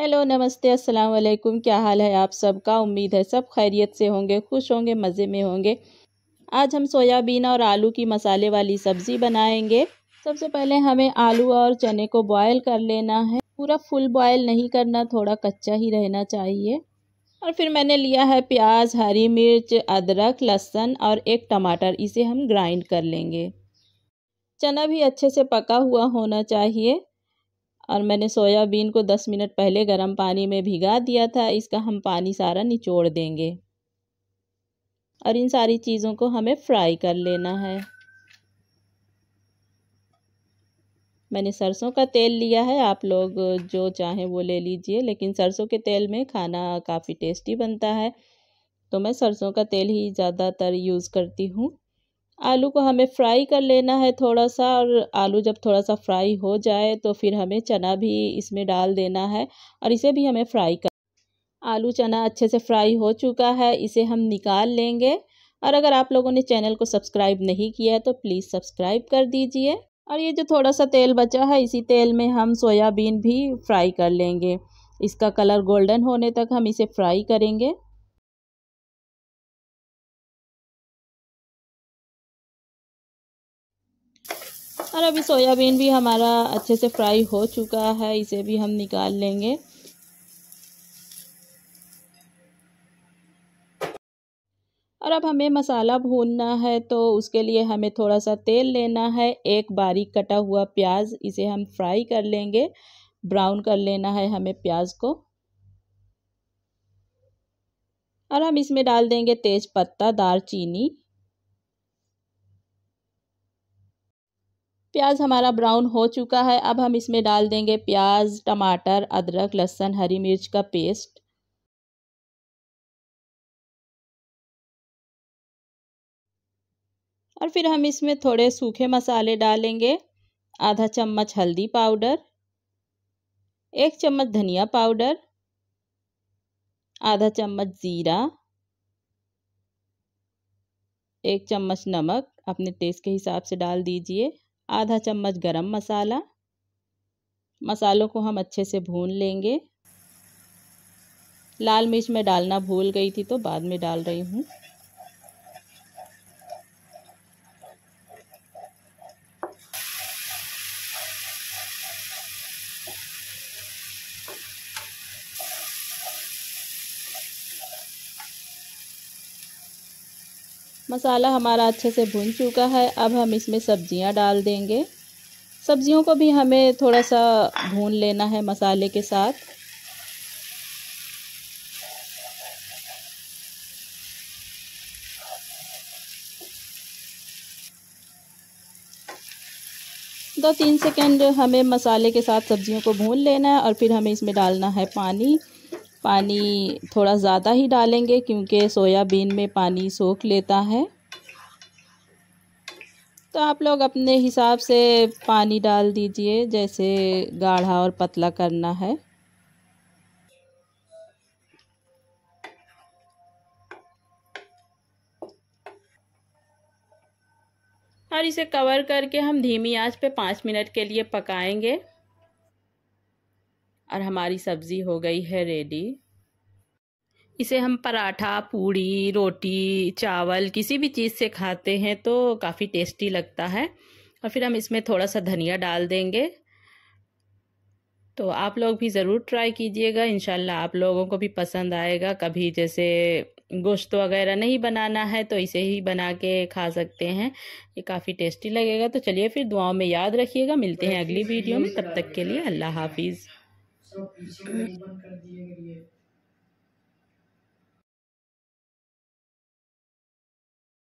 hello नमस्ते अस्सलाम वालेकुम क्या हाल है आप सबका उम्मीद है सब खैरियत से होंगे खुश होंगे मज़े में होंगे आज हम सोयाबीन और आलू की मसाले वाली सब्ज़ी बनाएंगे सबसे पहले हमें आलू और चने को बॉयल कर लेना है पूरा फुल बॉयल नहीं करना थोड़ा कच्चा ही रहना चाहिए और फिर मैंने लिया है प्याज हरी मिर्च अदरक लहसुन और एक टमाटर इसे हम ग्राइंड कर लेंगे चना भी अच्छे से पका हुआ होना चाहिए और मैंने सोयाबीन को दस मिनट पहले गर्म पानी में भिगा दिया था इसका हम पानी सारा निचोड़ देंगे और इन सारी चीज़ों को हमें फ्राई कर लेना है मैंने सरसों का तेल लिया है आप लोग जो चाहें वो ले लीजिए लेकिन सरसों के तेल में खाना काफ़ी टेस्टी बनता है तो मैं सरसों का तेल ही ज़्यादातर यूज़ करती हूँ आलू को हमें फ्राई कर लेना है थोड़ा सा और आलू जब थोड़ा सा फ्राई हो जाए तो फिर हमें चना भी इसमें डाल देना है और इसे भी हमें फ्राई कर आलू चना अच्छे से फ्राई हो चुका है इसे हम निकाल लेंगे और अगर आप लोगों ने चैनल को सब्सक्राइब नहीं किया है तो प्लीज़ सब्सक्राइब कर दीजिए और ये जो थोड़ा सा तेल बचा है इसी तेल में हम सोयाबीन भी फ्राई कर लेंगे इसका कलर गोल्डन होने तक हम इसे फ्राई करेंगे और अभी सोयाबीन भी हमारा अच्छे से फ्राई हो चुका है इसे भी हम निकाल लेंगे और अब हमें मसाला भूनना है तो उसके लिए हमें थोड़ा सा तेल लेना है एक बारीक कटा हुआ प्याज इसे हम फ्राई कर लेंगे ब्राउन कर लेना है हमें प्याज को और हम इसमें डाल देंगे तेज पत्ता दार चीनी प्याज हमारा ब्राउन हो चुका है अब हम इसमें डाल देंगे प्याज टमाटर अदरक लहसुन हरी मिर्च का पेस्ट और फिर हम इसमें थोड़े सूखे मसाले डालेंगे आधा चम्मच हल्दी पाउडर एक चम्मच धनिया पाउडर आधा चम्मच ज़ीरा एक चम्मच नमक अपने टेस्ट के हिसाब से डाल दीजिए आधा चम्मच गरम मसाला मसालों को हम अच्छे से भून लेंगे लाल मिर्च में डालना भूल गई थी तो बाद में डाल रही हूँ मसाला हमारा अच्छे से भुन चुका है अब हम इसमें सब्जियां डाल देंगे सब्जियों को भी हमें थोड़ा सा भून लेना है मसाले के साथ दो तीन सेकेंड हमें मसाले के साथ सब्जियों को भून लेना है और फिर हमें इसमें डालना है पानी पानी थोड़ा ज़्यादा ही डालेंगे क्योंकि सोयाबीन में पानी सोख लेता है तो आप लोग अपने हिसाब से पानी डाल दीजिए जैसे गाढ़ा और पतला करना है और इसे कवर करके हम धीमी आंच पे पाँच मिनट के लिए पकाएंगे और हमारी सब्ज़ी हो गई है रेडी इसे हम पराठा पूड़ी रोटी चावल किसी भी चीज़ से खाते हैं तो काफ़ी टेस्टी लगता है और फिर हम इसमें थोड़ा सा धनिया डाल देंगे तो आप लोग भी ज़रूर ट्राई कीजिएगा इन आप लोगों को भी पसंद आएगा कभी जैसे गोश्त वगैरह नहीं बनाना है तो इसे ही बना के खा सकते हैं ये काफ़ी टेस्टी लगेगा तो चलिए फिर दुआओं में याद रखिएगा मिलते हैं अगली वीडियो में तब तक के लिए अल्लाह हाफिज़ सब पीछे बंद कर दिए गई है